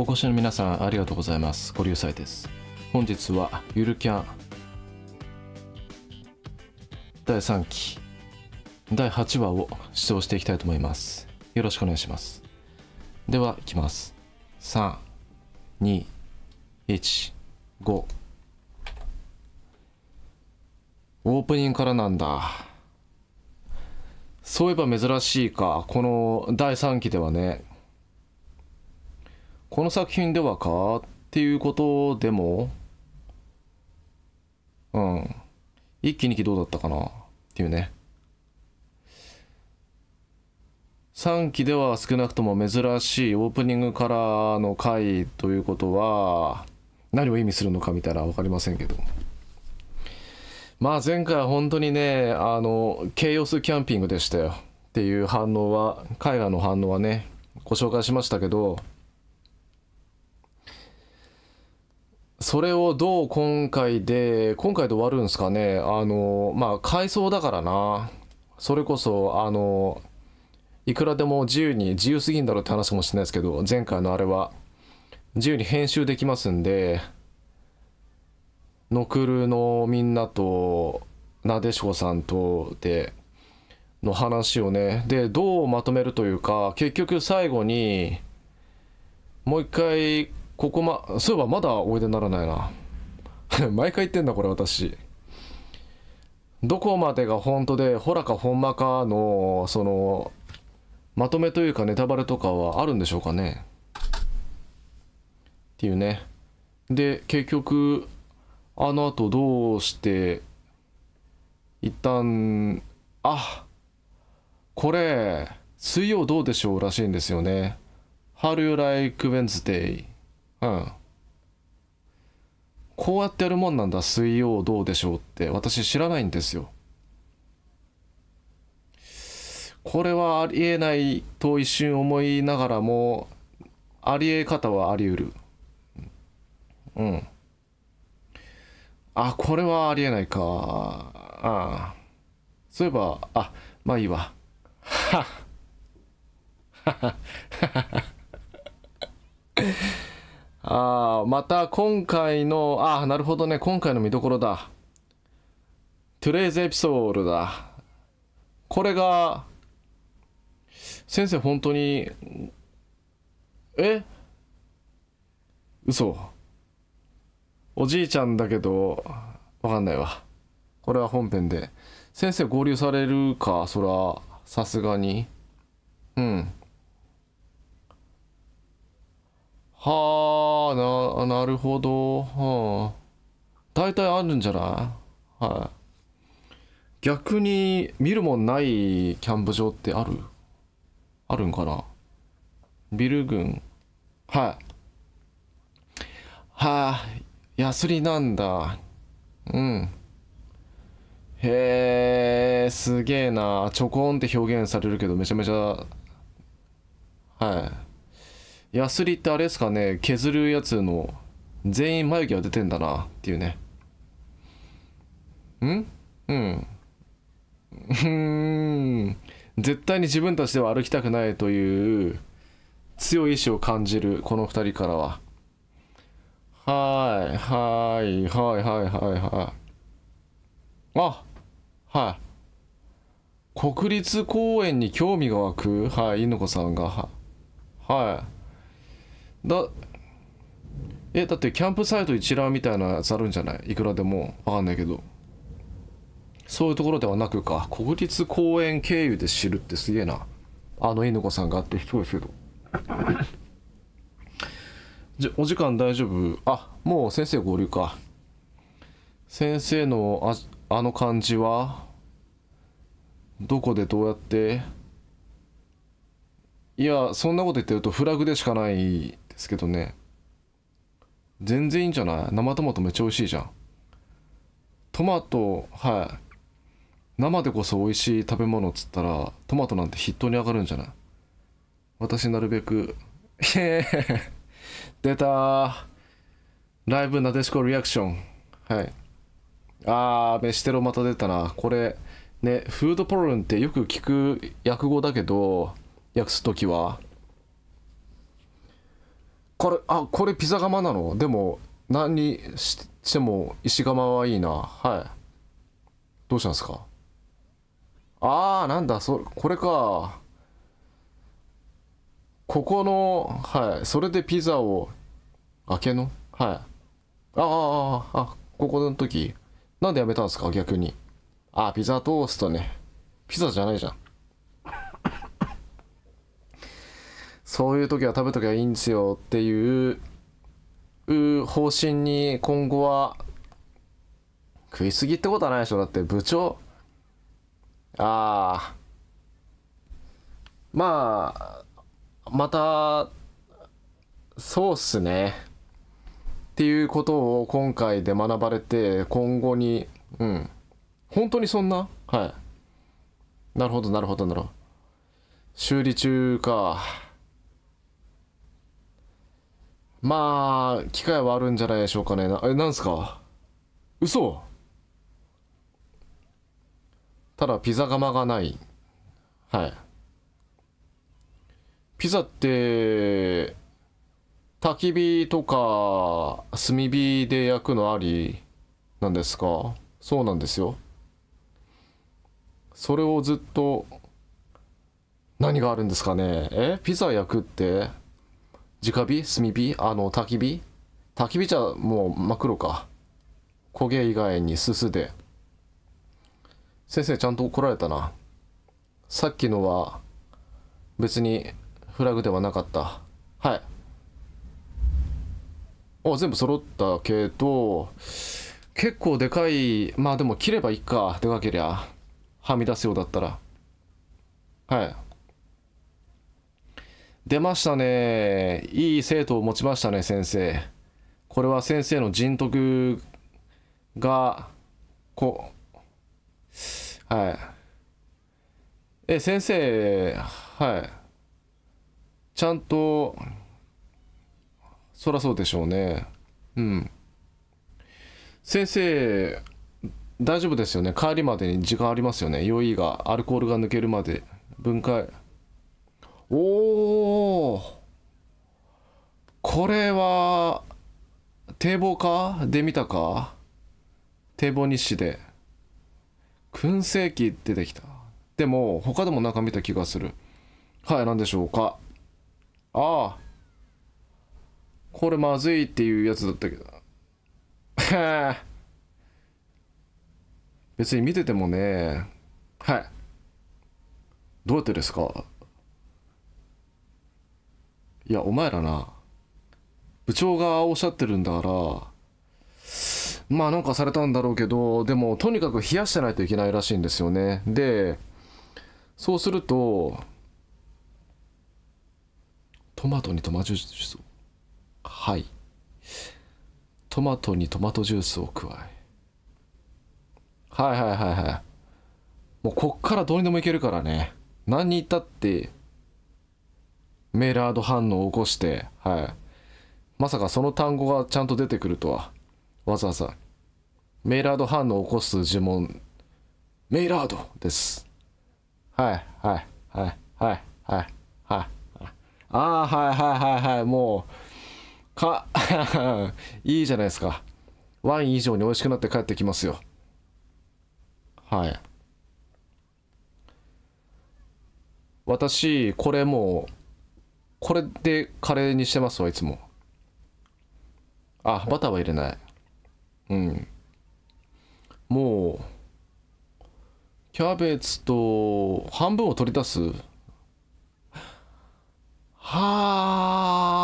お越しの皆さんありがとうございます。ご流祭です。本日はゆるキャン第3期第8話を視聴していきたいと思います。よろしくお願いします。では、いきます。3、2、1、5。オープニングからなんだ。そういえば珍しいか、この第3期ではね、この作品ではかっていうことでも、うん。一期二期どうだったかなっていうね。3期では少なくとも珍しいオープニングからの回ということは何を意味するのかみたいな分かりませんけどまあ前回は本当にねあのケイオスキャンピングでしたよっていう反応は絵画の反応はねご紹介しましたけどそれをどう今回で、今回で終わるんですかね。あの、まあ、回想だからな。それこそ、あの、いくらでも自由に、自由すぎんだろうって話もしないですけど、前回のあれは、自由に編集できますんで、ノクルのみんなと、なでしこさんとで、の話をね、で、どうまとめるというか、結局最後に、もう一回ここまそういえばまだおいでにならないな 毎回言ってんだこれ私どこまでが本当でほらかほんまかのそのまとめというかネタバレとかはあるんでしょうかねっていうねで結局あの後どうして一旦あこれ水曜どうでしょうらしいんですよね How do you like Wednesday? うんこうやってやるもんなんだ水曜どうでしょうって私知らないんですよこれはありえないと一瞬思いながらもありえ方はありうるうんあこれはありえないかああそういえばあまあいいわはっはっはっはっはあまた今回の、あなるほどね、今回の見どころだ。トゥレイズエピソードだ。これが、先生本当に、え嘘。おじいちゃんだけど、わかんないわ。これは本編で。先生合流されるか、そら、さすがに。うん。はあ、な、なるほど。はあ、大体あるんじゃないはい。逆に見るもんないキャンプ場ってあるあるんかなビル群。はい。はあ、ヤスリなんだ。うん。へえ、すげえな。ちょこんって表現されるけど、めちゃめちゃ、はい。ヤスリってあれですかね削るやつの全員眉毛が出てんだなっていうねんうんうん絶対に自分たちでは歩きたくないという強い意志を感じるこの2人からははいはいはいはいはいはいあはい国立公園に興味が湧くはい犬子さんがはいだえだってキャンプサイト一覧みたいなやつあるんじゃないいくらでもわかんないけどそういうところではなくか国立公園経由で知るってすげえなあの犬子さんがあってすごですけどじゃお時間大丈夫あもう先生合流か先生のああの漢字はどこでどうやっていやそんなこと言ってるとフラグでしかないですけどね全然いいんじゃない生トマトめっちゃ美味しいじゃんトマトはい生でこそ美味しい食べ物っつったらトマトなんて筆頭に上がるんじゃない私なるべく出たライブなでしこリアクションはいあー飯テロまた出たなこれねフードポロンってよく聞く訳語だけど訳す時はこれあこれピザ窯なのでも何にしても石窯はいいなはいどうしたんですかああなんだそこれかここのはいそれでピザを開けのはいあああここの時なんでやめたんですか逆にあピザトーストねピザじゃないじゃんそういう時は食べときゃいいんですよっていう方針に今後は食いすぎってことはないでしょだって部長ああまあまたそうっすねっていうことを今回で学ばれて今後にうん本当にそんなはいなるほどなるほどなるほど修理中か。まあ、機会はあるんじゃないでしょうかね。なえ、なんすか嘘ただ、ピザ窯がない。はい。ピザって、焚き火とか炭火で焼くのありなんですかそうなんですよ。それをずっと、何があるんですかねえピザ焼くって直火炭火あの焚き火焚き火じゃもう真っ黒か焦げ以外にすすで先生ちゃんと怒られたなさっきのは別にフラグではなかったはいあ全部揃ったけど結構でかいまあでも切ればいいかでかけりゃはみ出すようだったらはい出ましたねいい生徒を持ちましたね先生これは先生の人徳がこうはいえ先生はいちゃんとそらそうでしょうねうん先生大丈夫ですよね帰りまでに時間ありますよね酔いがアルコールが抜けるまで分解おおこれは堤防かで見たか堤防日誌で燻製機出てきたでも他でも中見た気がするはい何でしょうかああこれまずいっていうやつだったけど別に見ててもねはいどうやってですかいやお前らな部長がおっしゃってるんだからまあなんかされたんだろうけどでもとにかく冷やしてないといけないらしいんですよねでそうするとトマトにトマトジュースをはいトマトにトマトジュースを加えはいはいはいはいもうこっからどうにでもいけるからね何に言ったってメラード反応を起こして、はい、まさかその単語がちゃんと出てくるとはわざわざメラード反応を起こす呪文メラードですはいはいはいはいはいはいああはいはいはいはいもうか いいじゃないですかワイン以上に美味しくなって帰ってきますよはい私これもうこれでカレーにしてますわいつもあバターは入れないうんもうキャベツと半分を取り出すは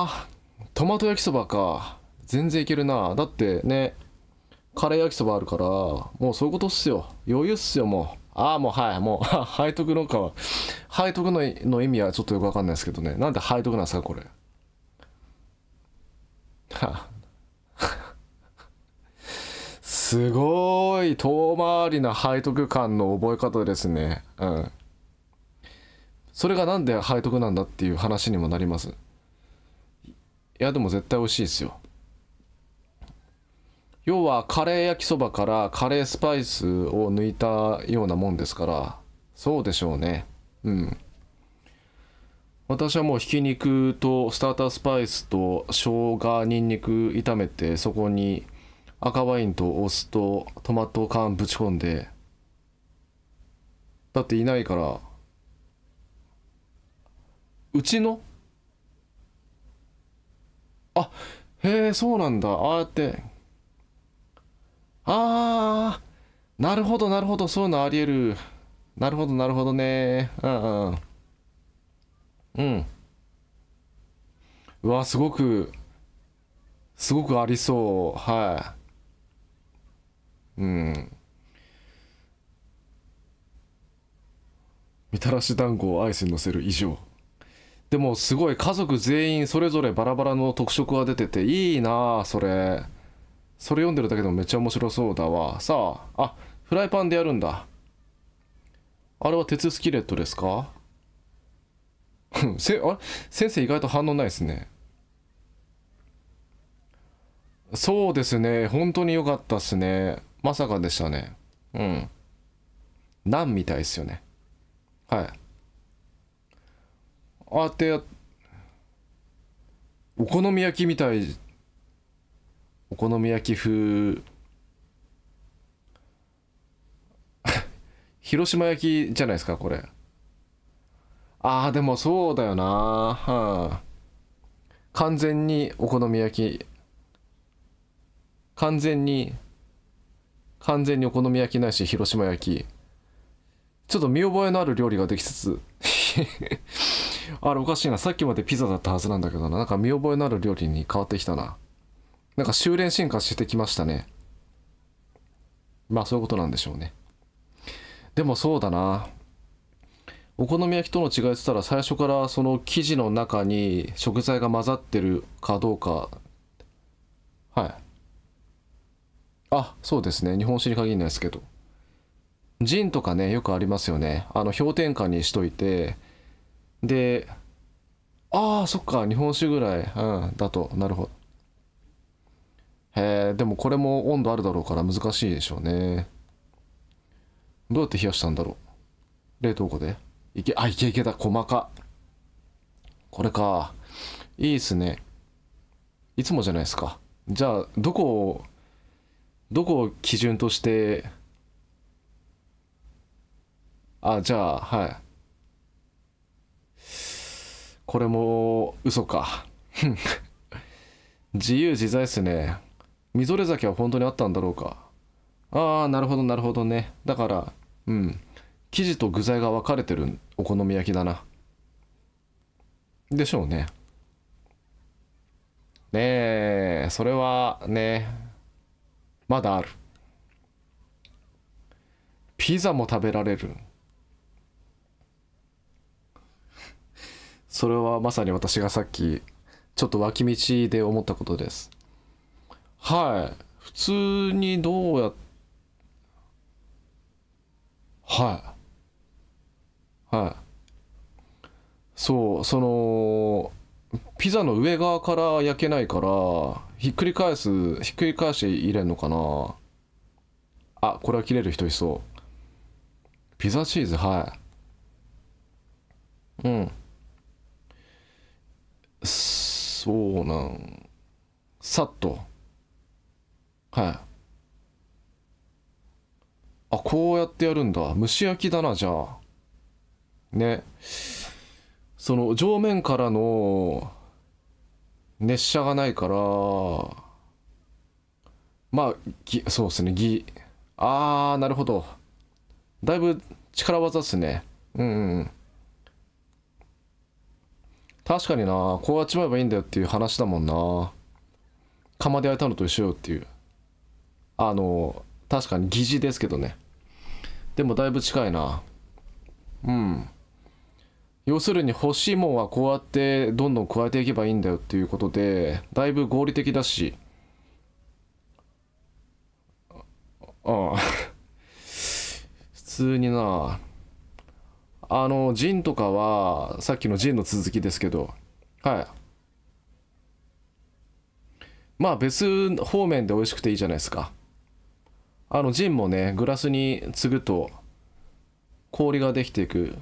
あトマト焼きそばか全然いけるなだってねカレー焼きそばあるからもうそういうことっすよ余裕っすよもうああ、もうはい、もう、背 徳のかは、背徳のの意味はちょっとよくわかんないですけどね。なんで背徳なんですか、これ。は すごい遠回りな背徳感の覚え方ですね。うん。それがなんで背徳なんだっていう話にもなります。いや、でも絶対美味しいですよ。要はカレー焼きそばからカレースパイスを抜いたようなもんですからそうでしょうねうん私はもうひき肉とスタータースパイスと生姜にんにく炒めてそこに赤ワインとお酢とトマト缶ぶち込んでだっていないからうちのあへえそうなんだああやってあー、なるほど、なるほど、そういうのあり得る。なるほど、なるほどね。うんうん。うん。うわ、すごく、すごくありそう。はい。うん。みたらし団子をアイスにのせる以上。でもすごい家族全員それぞれバラバラの特色が出てていいなそれ。それ読んでるだけでもめっちゃ面白そうだわ。さあ、あ、フライパンでやるんだ。あれは鉄スキレットですかせ、あれ先生意外と反応ないですね。そうですね。本当に良かったっすね。まさかでしたね。うん。なんみたいっすよね。はい。ああってお好み焼きみたいお好み焼き風 広島焼きじゃないですかこれああでもそうだよなはあ完全にお好み焼き完全に完全にお好み焼きないし広島焼きちょっと見覚えのある料理ができつつ あれおかしいなさっきまでピザだったはずなんだけどななんか見覚えのある料理に変わってきたななんか修練進化してきましたね。まあそういうことなんでしょうね。でもそうだな。お好み焼きとの違いって言ったら最初からその生地の中に食材が混ざってるかどうか。はい。あ、そうですね。日本酒に限らないですけど。ジンとかね、よくありますよね。あの、氷点下にしといて、で、ああ、そっか、日本酒ぐらい、うん、だと、なるほど。へえでもこれも温度あるだろうから難しいでしょうねどうやって冷やしたんだろう冷凍庫でいけあいけいけだ細かこれかいいっすねいつもじゃないですかじゃあどこをどこを基準としてあじゃあはいこれも嘘か 自由自在っすねみぞれ酒は本当にあったんだろうかああなるほどなるほどねだからうん生地と具材が分かれてるお好み焼きだなでしょうねねえそれはねまだあるピザも食べられるそれはまさに私がさっきちょっと脇道で思ったことですはい普通にどうやはいはいそうそのピザの上側から焼けないからひっくり返すひっくり返して入れんのかなあこれは切れる人いそうピザチーズはいうんそうなんさっとはいあこうやってやるんだ蒸し焼きだなじゃあねその上面からの熱射がないからまあぎそうですねぎあーなるほどだいぶ力技っすねうんうん確かになこうやっちまえばいいんだよっていう話だもんな釜で焼いたのと一緒よっていうあの確かに疑似ですけどねでもだいぶ近いなうん要するに欲しいもんはこうやってどんどん加えていけばいいんだよっていうことでだいぶ合理的だしああ普通になあのジンとかはさっきのジンの続きですけどはいまあ別方面で美味しくていいじゃないですか。あのジンもねグラスに継ぐと氷ができていく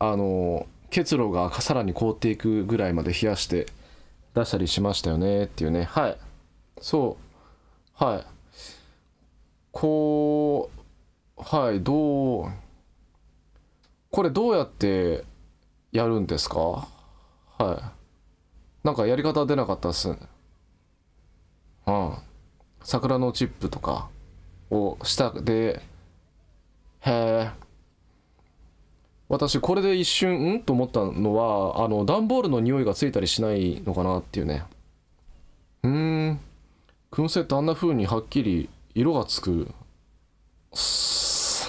あの結露がさらに凍っていくぐらいまで冷やして出したりしましたよねっていうねはいそうはいこうはいどうこれどうやってやるんですかはいなんかやり方出なかったっすうん桜のチップとかをしたで、へえ。私これで一瞬んと思ったのはあの段ボールの匂いがついたりしないのかなっていうねうん燻製ってあんな風にはっきり色がつくそ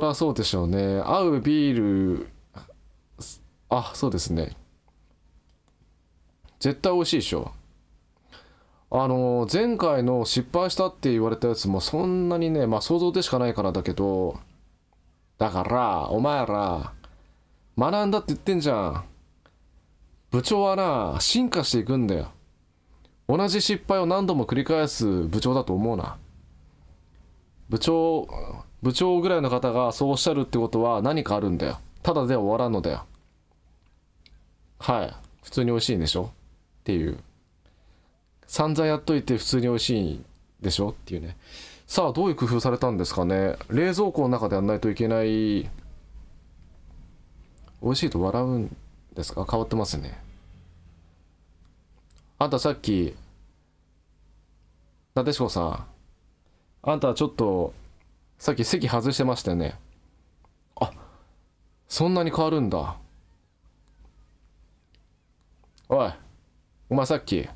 らそうでしょうね合うビールあそうですね絶対美味しいでしょあの前回の失敗したって言われたやつもそんなにねまあ想像でしかないからだけどだからお前ら学んだって言ってんじゃん部長はな進化していくんだよ同じ失敗を何度も繰り返す部長だと思うな部長部長ぐらいの方がそうおっしゃるってことは何かあるんだよただでは終わらんのだよはい普通に美味しいんでしょっていう散々やっといて普通に美味しいでしょっていうねさあどういう工夫されたんですかね冷蔵庫の中でやんないといけない美味しいと笑うんですか変わってますねあんたさっきなでしこさんあんたちょっとさっき席外してましたよねあそんなに変わるんだおいお前さっき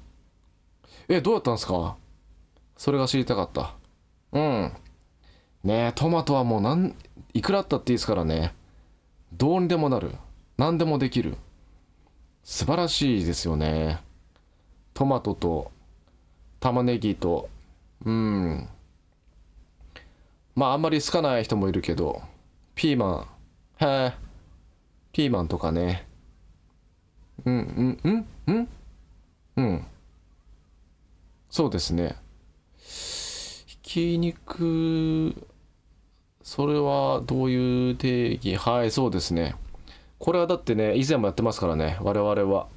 え、どうやったんですかそれが知りたかった。うん。ねトマトはもう何いくらあったっていいですからね。どうにでもなる。何でもできる。素晴らしいですよね。トマトと、玉ねぎと、うん。まあ、あんまり好かない人もいるけど、ピーマン、へえ、ピーマンとかね。うん、うん、うん、うん、うん。そうですねひき肉それはどういう定義はいそうですねこれはだってね以前もやってますからね我々は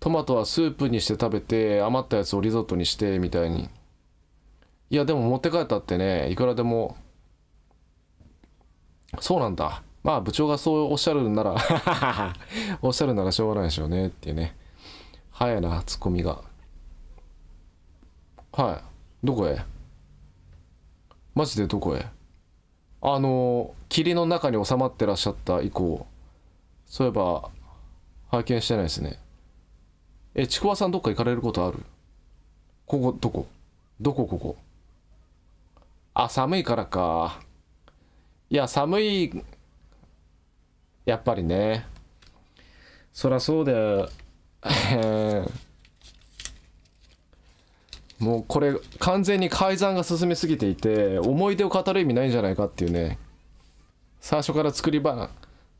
トマトはスープにして食べて余ったやつをリゾットにしてみたいにいやでも持って帰ったってねいくらでもそうなんだまあ部長がそうおっしゃるなら おっしゃるならしょうがないでしょうねっていうね早いなツッコミが。はいどこへマジでどこへあの霧の中に収まってらっしゃった以降そういえば拝見してないですねえちくわさんどっか行かれることあるここどこどこここあ寒いからかいや寒いやっぱりねそりゃそうだよもうこれ完全に改ざんが進みすぎていて思い出を語る意味ないんじゃないかっていうね最初から作り話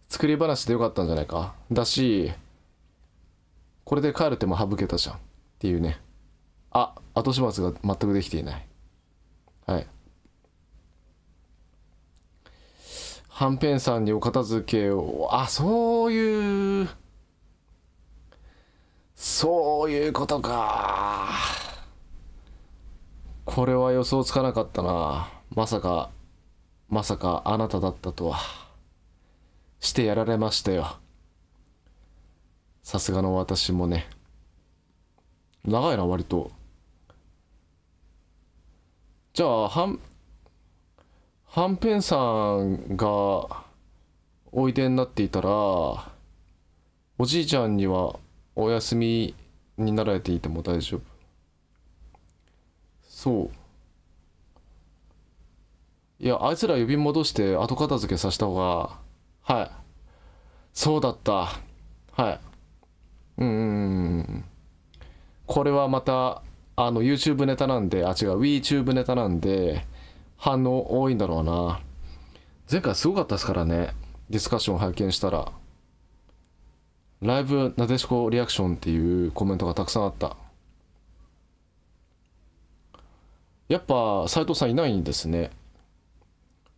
作り話でよかったんじゃないかだしこれで帰る手も省けたじゃんっていうねあ後始末が全くできていないはいはんぺんさんにお片付けをあそういうそういうことかこれは予想つかなかったなまさかまさかあなただったとはしてやられましたよさすがの私もね長いな割とじゃあはんはんぺんさんがおいでになっていたらおじいちゃんにはお休みになられていても大丈夫そういやあいつら呼び戻して後片付けさせた方がはいそうだったはいうんこれはまたあの YouTube ネタなんであ違う WeTube ネタなんで反応多いんだろうな前回すごかったですからねディスカッション拝見したらライブなでしこリアクションっていうコメントがたくさんあったやっぱ斎藤さんいないんですね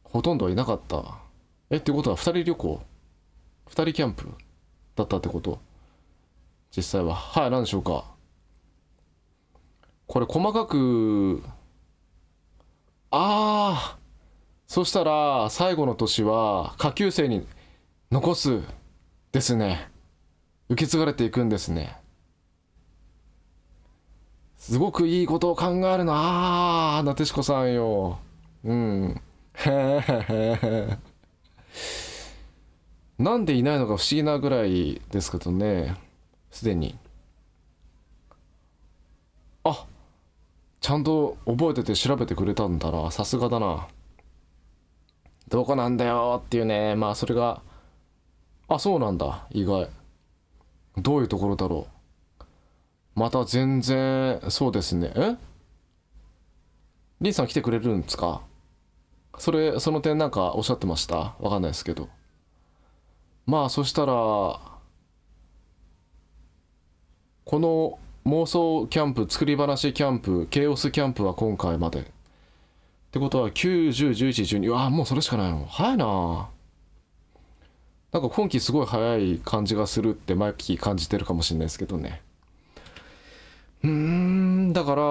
ほとんどいなかったえってことは2人旅行2人キャンプだったってこと実際ははい何でしょうかこれ細かくああそしたら最後の年は下級生に残すですね受け継がれていくんですねすごくいいことを考えるなあなてしこさんようんへえへなんでいないのか不思議なぐらいですけどねすでにあちゃんと覚えてて調べてくれたんだなさすがだなどこなんだよっていうねまあそれがあそうなんだ意外どういうところだろうまた全然、そうですね。えリンさん来てくれるんですかそれ、その点なんかおっしゃってましたわかんないですけど。まあ、そしたら、この妄想キャンプ、作り話キャンプ、ケイオスキャンプは今回まで。ってことは、9、10、11、12、うわ、もうそれしかないの。早いななんか今期すごい早い感じがするって、毎期感じてるかもしれないですけどね。うんだから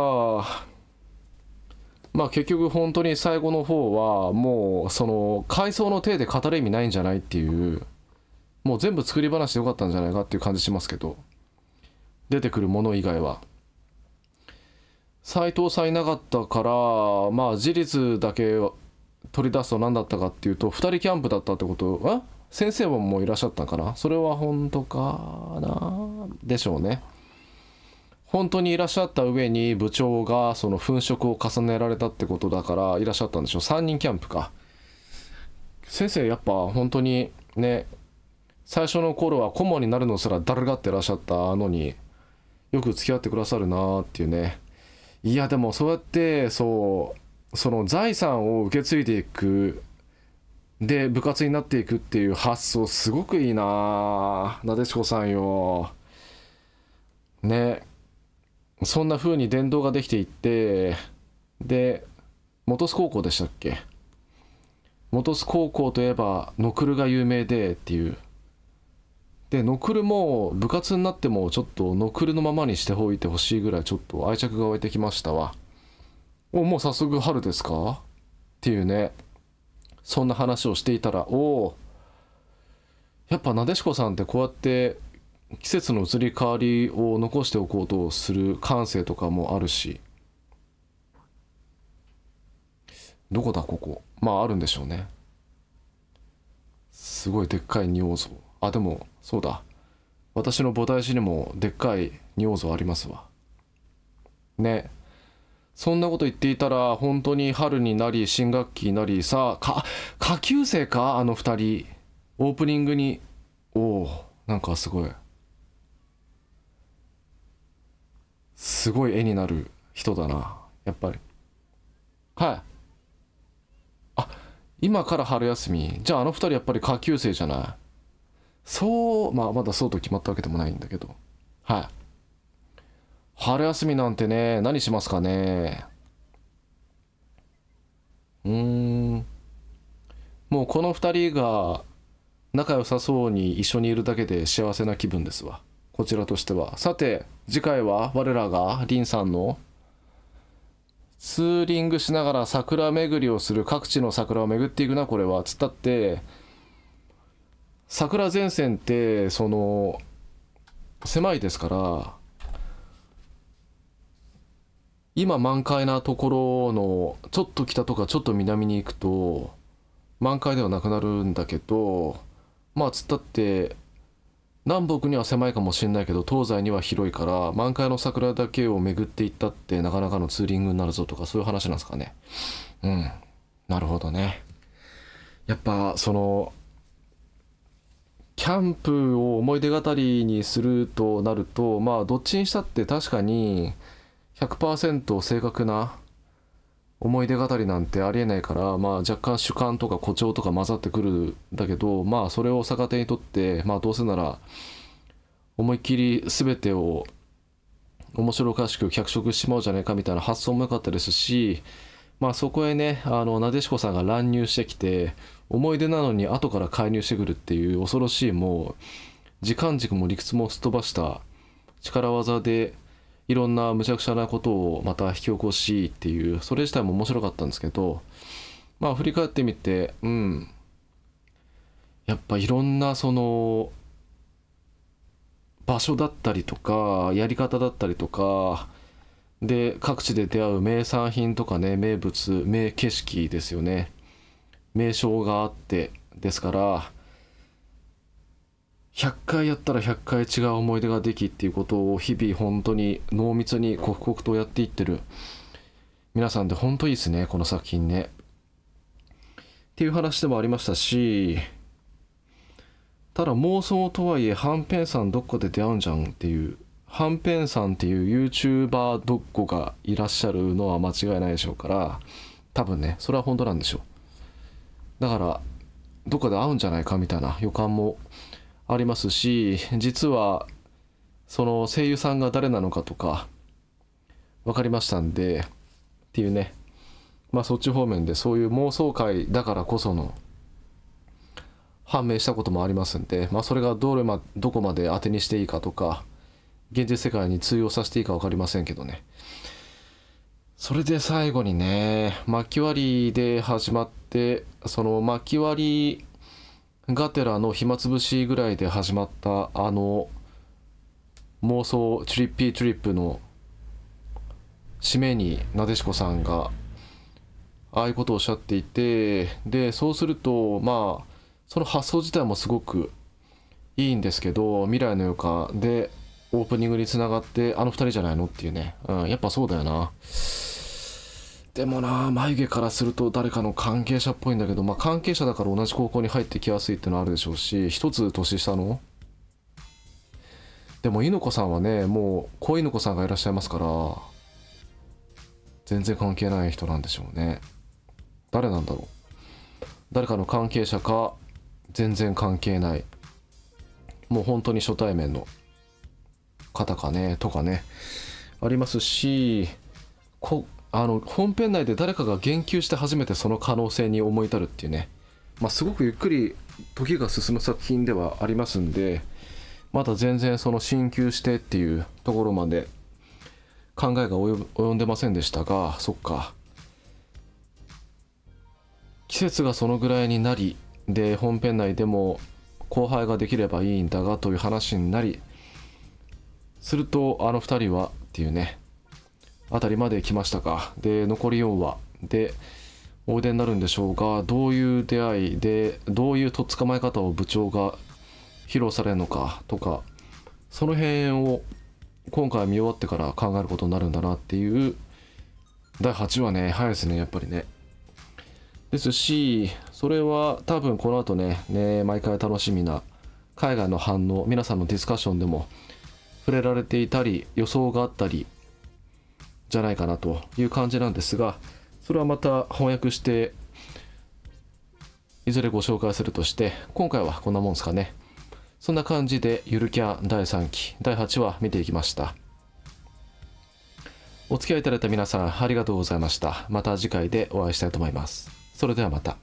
まあ結局本当に最後の方はもうその階層の体で語る意味ないんじゃないっていうもう全部作り話でよかったんじゃないかっていう感じしますけど出てくるもの以外は斎藤さんいなかったからまあ事実だけ取り出すと何だったかっていうと2人キャンプだったってことあ先生はもういらっしゃったかなそれは本当かなでしょうね。本当にいらっしゃった上に部長がその粉飾を重ねられたってことだからいらっしゃったんでしょう3人キャンプか先生やっぱ本当にね最初の頃は顧問になるのすらだるがってらっしゃったのによく付き合ってくださるなっていうねいやでもそうやってそうその財産を受け継いでいくで部活になっていくっていう発想すごくいいななでしこさんよねそんな風に伝道ができていってで本栖高校でしたっけ本栖高校といえばノクルが有名でっていうでノクルも部活になってもちょっとノクルのままにしておいてほしいぐらいちょっと愛着が湧いてきましたわおもう早速春ですかっていうねそんな話をしていたらおおやっぱなでしこさんってこうやって季節の移り変わりを残しておこうとする感性とかもあるしどこだここまああるんでしょうねすごいでっかい仁王像あでもそうだ私の菩提寺にもでっかい仁王像ありますわねそんなこと言っていたら本当に春になり新学期になりさあか下級生かあの2人オープニングにおおなんかすごいすごい絵になる人だなやっぱりはいあ今から春休みじゃああの2人やっぱり下級生じゃないそうまあまだそうと決まったわけでもないんだけどはい春休みなんてね何しますかねうーんもうこの2人が仲良さそうに一緒にいるだけで幸せな気分ですわこちらとしてはさて次回は我らがリンさんのツーリングしながら桜巡りをする各地の桜を巡っていくなこれはつったって桜前線ってその狭いですから今満開なところのちょっと北とかちょっと南に行くと満開ではなくなるんだけどまあつったって南北には狭いかもしれないけど東西には広いから満開の桜だけを巡っていったってなかなかのツーリングになるぞとかそういう話なんですかねうんなるほどねやっぱそのキャンプを思い出語りにするとなるとまあどっちにしたって確かに100%正確な思い出語りなんてありえないから、まあ、若干主観とか誇張とか混ざってくるんだけど、まあ、それを逆手にとって、まあ、どうせなら思いっきり全てを面白おかしく脚色しまうじゃないかみたいな発想も良かったですし、まあ、そこへねあのなでしこさんが乱入してきて思い出なのに後から介入してくるっていう恐ろしいもう時間軸も理屈もすっ飛ばした力技でいろんなむちゃくちゃなことをまた引き起こしっていうそれ自体も面白かったんですけどまあ振り返ってみてうんやっぱいろんなその場所だったりとかやり方だったりとかで各地で出会う名産品とかね名物名景色ですよね名称があってですから100回やったら100回違う思い出ができっていうことを日々本当に濃密に刻々とやっていってる皆さんで本当いいですねこの作品ね。っていう話でもありましたしただ妄想とはいえはんぺんさんどっかで出会うんじゃんっていうはんぺんさんっていう YouTuber どっこがいらっしゃるのは間違いないでしょうから多分ねそれは本当なんでしょうだからどっかで会うんじゃないかみたいな予感もありますし実はその声優さんが誰なのかとか分かりましたんでっていうねまあそっち方面でそういう妄想界だからこその判明したこともありますんで、まあ、それがどれ、ま、どこまで当てにしていいかとか現実世界に通用させていいか分かりませんけどねそれで最後にね巻き割りで始まってその巻き割りがてらの暇つぶしぐらいで始まったあの妄想チュリッピーチュリップの締めになでしこさんがああいうことをおっしゃっていてでそうするとまあその発想自体もすごくいいんですけど未来の予感でオープニングにつながってあの2人じゃないのっていうね、うん、やっぱそうだよな。でもな眉毛からすると誰かの関係者っぽいんだけど、まあ、関係者だから同じ高校に入ってきやすいってのはあるでしょうし一つ年下のでも猪子さんはねもう子犬子さんがいらっしゃいますから全然関係ない人なんでしょうね誰なんだろう誰かの関係者か全然関係ないもう本当に初対面の方かねとかねありますしこあの本編内で誰かが言及して初めてその可能性に思い至るっていうね、まあ、すごくゆっくり時が進む作品ではありますんでまだ全然その進級してっていうところまで考えが及んでませんでしたがそっか季節がそのぐらいになりで本編内でも後輩ができればいいんだがという話になりするとあの2人はっていうね辺りまで来ましたか。で、残り4話で、おいでになるんでしょうが、どういう出会いで、どういうとっ捕まえ方を部長が披露されるのかとか、その辺を今回見終わってから考えることになるんだなっていう、第8話ね、早いですね、やっぱりね。ですし、それは多分この後ね、ね毎回楽しみな海外の反応、皆さんのディスカッションでも触れられていたり、予想があったり、じゃないかなという感じなんですが、それはまた翻訳して、いずれご紹介するとして、今回はこんなもんですかね。そんな感じで、ゆるキャン第3期、第8話見ていきました。お付き合いいただいた皆さん、ありがとうございました。また次回でお会いしたいと思います。それではまた。